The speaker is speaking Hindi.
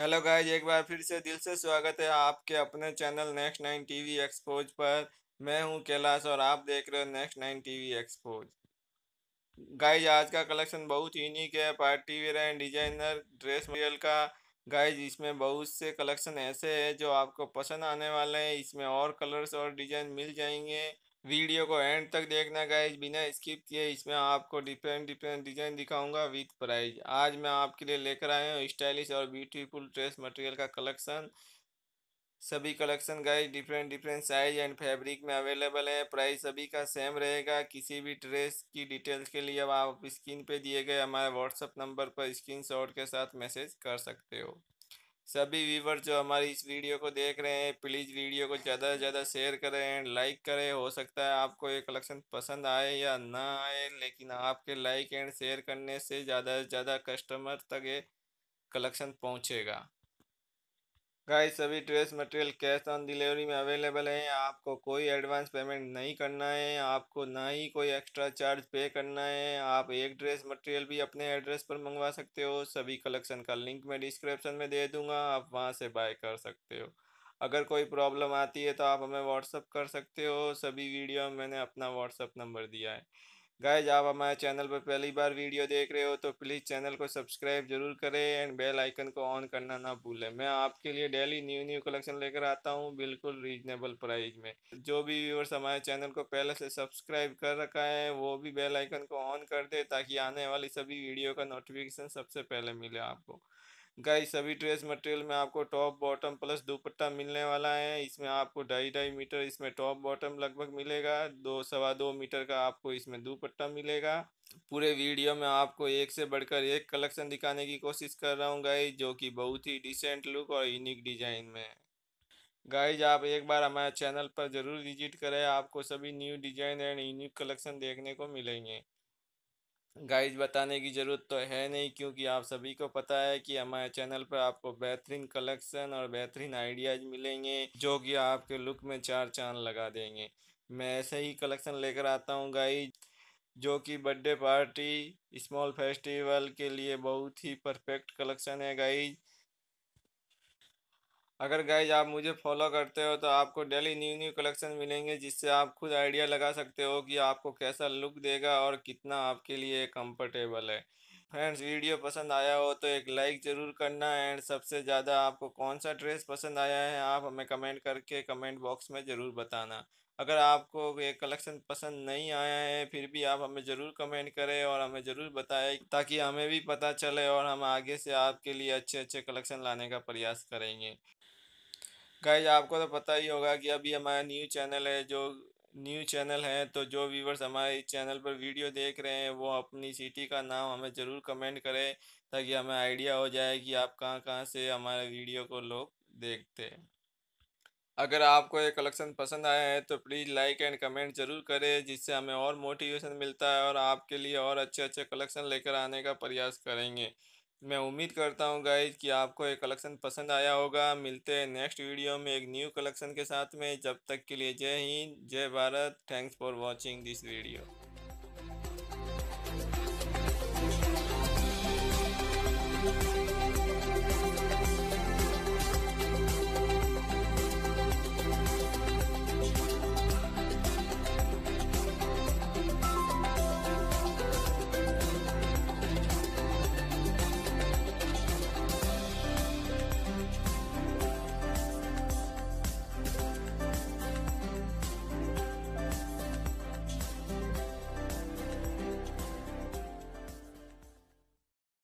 हेलो गाइज एक बार फिर से दिल से स्वागत है आपके अपने channel Next Nine TV expose पर मैं हूं कैलाश और आप देख रहे हो Next Nine TV expose guys आज का कलेक्शन बहुत यूनिक है party wear and designer dress material का गाइज इसमें बहुत से कलेक्शन ऐसे हैं जो आपको पसंद आने वाले हैं इसमें और कलर्स और डिजाइन मिल जाएंगे वीडियो को एंड तक देखना गाइज बिना स्किप किए इसमें आपको डिफरेंट डिफरेंट डिज़ाइन दिखाऊंगा विथ प्राइस आज मैं आपके लिए लेकर आया हूँ स्टाइलिश और ब्यूटीफुल ड्रेस मटेरियल का कलेक्शन सभी collection guys different different size and fabric में अवेलेबल है प्राइस सभी का सेम रहेगा किसी भी ड्रेस की डिटेल्स के लिए आप स्क्रीन पे दिए गए हमारे व्हाट्सअप नंबर पर शॉट के साथ मैसेज कर सकते हो सभी व्यूवर जो हमारी इस वीडियो को देख रहे हैं प्लीज़ वीडियो को ज़्यादा से ज़्यादा शेयर करें लाइक करें हो सकता है आपको ये कलेक्शन पसंद आए या ना आए लेकिन आपके लाइक एंड शेयर करने से ज़्यादा से ज़्यादा कस्टमर तक ये कलेक्शन पहुँचेगा गाइस सभी dress material cash on delivery में अवेलेबल है आपको कोई एडवांस पेमेंट नहीं करना है आपको ना ही कोई एक्स्ट्रा चार्ज पे करना है आप एक ड्रेस मटेरियल भी अपने एड्रेस पर मंगवा सकते हो सभी कलेक्शन का लिंक मैं डिस्क्रिप्शन में दे दूंगा आप वहां से बाय कर सकते हो अगर कोई प्रॉब्लम आती है तो आप हमें व्हाट्सअप कर सकते हो सभी वीडियो मैंने अपना व्हाट्सअप नंबर दिया है गाइज आप हमारे चैनल पर पहली बार वीडियो देख रहे हो तो प्लीज़ चैनल को सब्सक्राइब जरूर करें एंड बेल आइकन को ऑन करना ना भूलें मैं आपके लिए डेली न्यू न्यू कलेक्शन लेकर आता हूँ बिल्कुल रीजनेबल प्राइस में जो भी व्यूअर्स हमारे चैनल को पहले से सब्सक्राइब कर रखा है वो भी बेल आइकन को ऑन कर दे ताकि आने वाली सभी वीडियो का नोटिफिकेशन सबसे पहले मिले आपको गाइस सभी ड्रेस मटेरियल में आपको टॉप बॉटम प्लस दुपट्टा मिलने वाला है इसमें आपको ढाई ढाई मीटर इसमें टॉप बॉटम लगभग मिलेगा दो सवा दो मीटर का आपको इसमें दुपट्टा मिलेगा पूरे वीडियो में आपको एक से बढ़कर एक कलेक्शन दिखाने की कोशिश कर रहा हूँ गाइज जो कि बहुत ही डिसेंट लुक और यूनिक डिजाइन में है गाइज आप एक बार हमारे चैनल पर ज़रूर विजिट करें आपको सभी new design and unique collection देखने को मिलेंगे गाइज बताने की ज़रूरत तो है नहीं क्योंकि आप सभी को पता है कि हमारे चैनल पर आपको बेहतरीन कलेक्शन और बेहतरीन आइडियाज़ मिलेंगे जो कि आपके लुक में चार चांद लगा देंगे मैं ऐसे ही कलेक्शन लेकर आता हूँ गाइज जो कि बर्थडे पार्टी स्मॉल फेस्टिवल के लिए बहुत ही परफेक्ट कलेक्शन है गाइज अगर गाइज आप मुझे फॉलो करते हो तो आपको डेली न्यू न्यू कलेक्शन मिलेंगे जिससे आप खुद आइडिया लगा सकते हो कि आपको कैसा लुक देगा और कितना आपके लिए कंफर्टेबल है फ्रेंड्स वीडियो पसंद आया हो तो एक लाइक ज़रूर करना एंड सबसे ज़्यादा आपको कौन सा ड्रेस पसंद आया है आप हमें कमेंट करके कमेंट बॉक्स में ज़रूर बताना अगर आपको ये कलेक्शन पसंद नहीं आया है फिर भी आप हमें ज़रूर कमेंट करें और हमें ज़रूर बताएं ताकि हमें भी पता चले और हम आगे से आपके लिए अच्छे अच्छे कलेक्शन लाने का प्रयास करेंगे गाइज आपको तो पता ही होगा कि अभी हमारा न्यू चैनल है जो न्यू चैनल है तो जो व्यूवर्स हमारे चैनल पर वीडियो देख रहे हैं वो अपनी सिटी का नाम हमें ज़रूर कमेंट करें ताकि हमें आइडिया हो जाए कि आप कहाँ कहाँ से हमारे वीडियो को लोग देखते हैं अगर आपको ये कलेक्शन पसंद आया है तो प्लीज़ लाइक एंड कमेंट ज़रूर करें जिससे हमें और मोटिवेशन मिलता है और आपके लिए और अच्छे अच्छे कलेक्शन लेकर आने का प्रयास करेंगे मैं उम्मीद करता हूँ गाइज कि आपको एक कलेक्शन पसंद आया होगा मिलते हैं नेक्स्ट वीडियो में एक न्यू कलेक्शन के साथ में जब तक के लिए जय हिंद जय Bharat thanks for watching this video